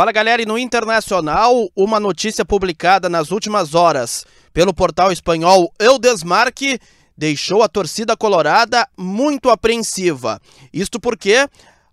Fala galera, e no internacional, uma notícia publicada nas últimas horas pelo portal espanhol Eu Desmarque deixou a torcida colorada muito apreensiva. Isto porque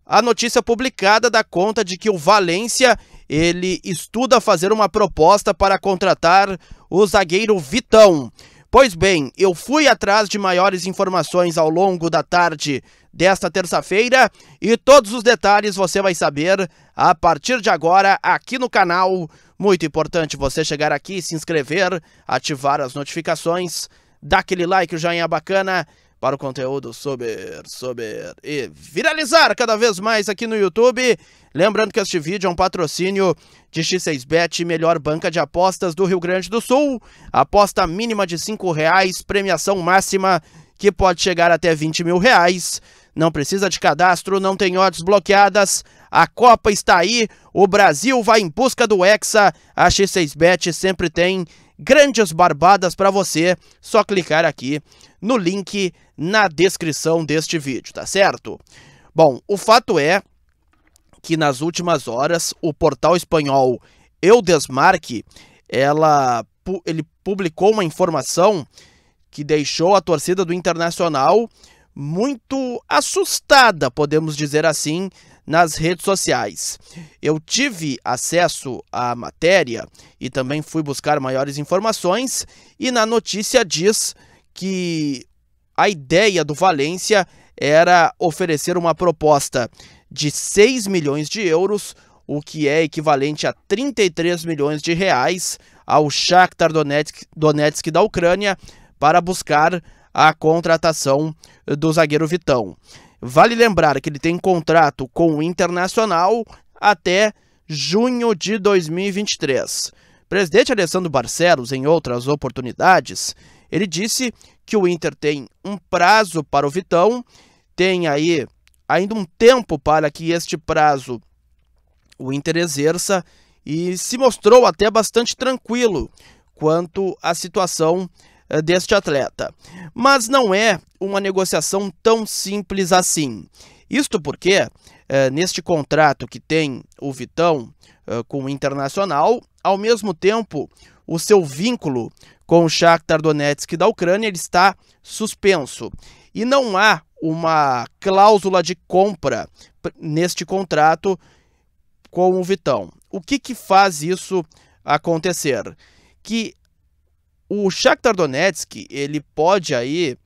a notícia publicada dá conta de que o Valência ele estuda fazer uma proposta para contratar o zagueiro Vitão. Pois bem, eu fui atrás de maiores informações ao longo da tarde desta terça-feira e todos os detalhes você vai saber a partir de agora aqui no canal. Muito importante você chegar aqui, se inscrever, ativar as notificações, dar aquele like, o joinha bacana para o conteúdo subir, subir e viralizar cada vez mais aqui no YouTube. Lembrando que este vídeo é um patrocínio de X6Bet, melhor banca de apostas do Rio Grande do Sul. Aposta mínima de R$ reais, premiação máxima que pode chegar até 20 mil reais. Não precisa de cadastro, não tem odds bloqueadas. A Copa está aí, o Brasil vai em busca do Hexa. A X6Bet sempre tem grandes barbadas para você. Só clicar aqui no link na descrição deste vídeo, tá certo? Bom, o fato é que nas últimas horas o portal espanhol Eudesmarque, ela, ele publicou uma informação que deixou a torcida do Internacional muito assustada, podemos dizer assim, nas redes sociais. Eu tive acesso à matéria e também fui buscar maiores informações e na notícia diz que a ideia do Valência era oferecer uma proposta de 6 milhões de euros, o que é equivalente a 33 milhões de reais, ao Shakhtar Donetsk, Donetsk da Ucrânia para buscar a contratação do zagueiro Vitão. Vale lembrar que ele tem contrato com o Internacional até junho de 2023. presidente Alessandro Barcelos, em outras oportunidades, ele disse que o Inter tem um prazo para o Vitão, tem aí ainda um tempo para que este prazo o Inter exerça e se mostrou até bastante tranquilo quanto à situação eh, deste atleta. Mas não é uma negociação tão simples assim. Isto porque, eh, neste contrato que tem o Vitão eh, com o Internacional, ao mesmo tempo, o seu vínculo com o Shakhtar Donetsk da Ucrânia ele está suspenso. E não há uma cláusula de compra neste contrato com o Vitão. O que, que faz isso acontecer? Que o Shakhtar Donetsk ele pode aí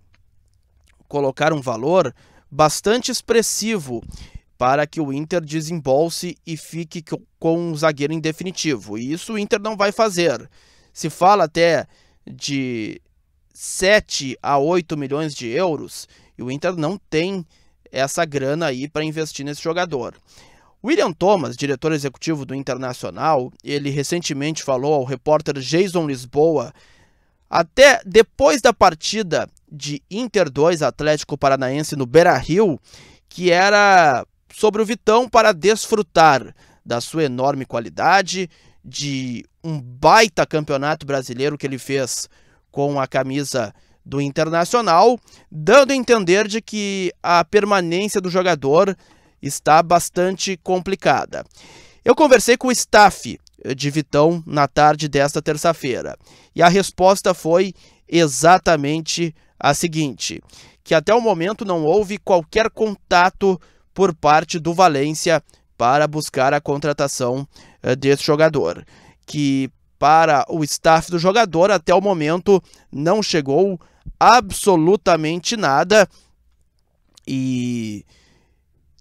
colocar um valor bastante expressivo para que o Inter desembolse e fique com um zagueiro indefinitivo. E isso o Inter não vai fazer. Se fala até de 7 a 8 milhões de euros e o Inter não tem essa grana aí para investir nesse jogador. William Thomas, diretor executivo do Internacional, ele recentemente falou ao repórter Jason Lisboa até depois da partida de Inter 2 Atlético Paranaense no Beira-Rio, que era sobre o Vitão para desfrutar da sua enorme qualidade, de um baita campeonato brasileiro que ele fez com a camisa do Internacional, dando a entender de que a permanência do jogador está bastante complicada. Eu conversei com o staff de Vitão na tarde desta terça-feira e a resposta foi exatamente a seguinte: que até o momento não houve qualquer contato por parte do Valência para buscar a contratação eh, desse jogador, que para o staff do jogador até o momento não chegou absolutamente nada e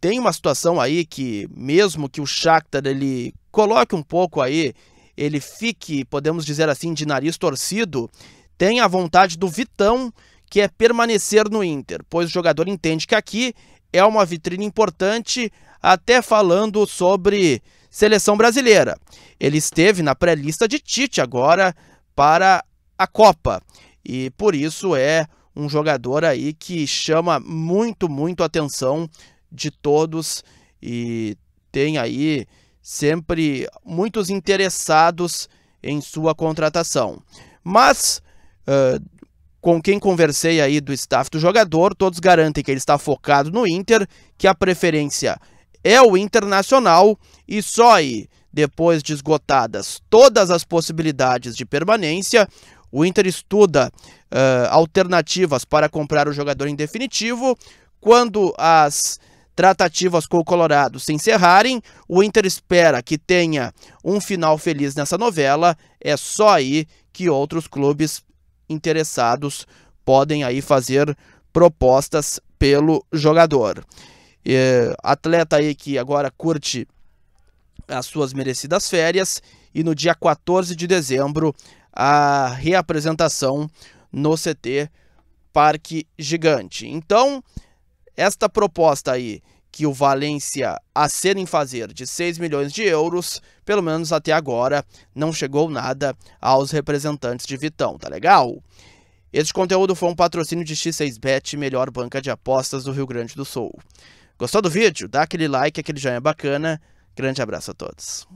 tem uma situação aí que mesmo que o Shakhtar ele coloque um pouco aí, ele fique, podemos dizer assim, de nariz torcido, tem a vontade do Vitão, que é permanecer no Inter, pois o jogador entende que aqui é uma vitrine importante, até falando sobre seleção brasileira. Ele esteve na pré-lista de Tite agora para a Copa e por isso é um jogador aí que chama muito, muito a atenção de todos e tem aí sempre muitos interessados em sua contratação. Mas uh, com quem conversei aí do staff do jogador, todos garantem que ele está focado no Inter, que a preferência é o Internacional e só aí, depois de esgotadas todas as possibilidades de permanência, o Inter estuda uh, alternativas para comprar o jogador em definitivo. Quando as tratativas com o Colorado se encerrarem, o Inter espera que tenha um final feliz nessa novela. É só aí que outros clubes interessados podem aí fazer propostas pelo jogador. E, atleta aí que agora curte as suas merecidas férias e no dia 14 de dezembro a reapresentação no CT Parque Gigante. Então, esta proposta aí que o Valência acena em fazer de 6 milhões de euros, pelo menos até agora não chegou nada aos representantes de Vitão, tá legal? Este conteúdo foi um patrocínio de X6Bet, melhor banca de apostas do Rio Grande do Sul. Gostou do vídeo? Dá aquele like, aquele joinha bacana. Grande abraço a todos.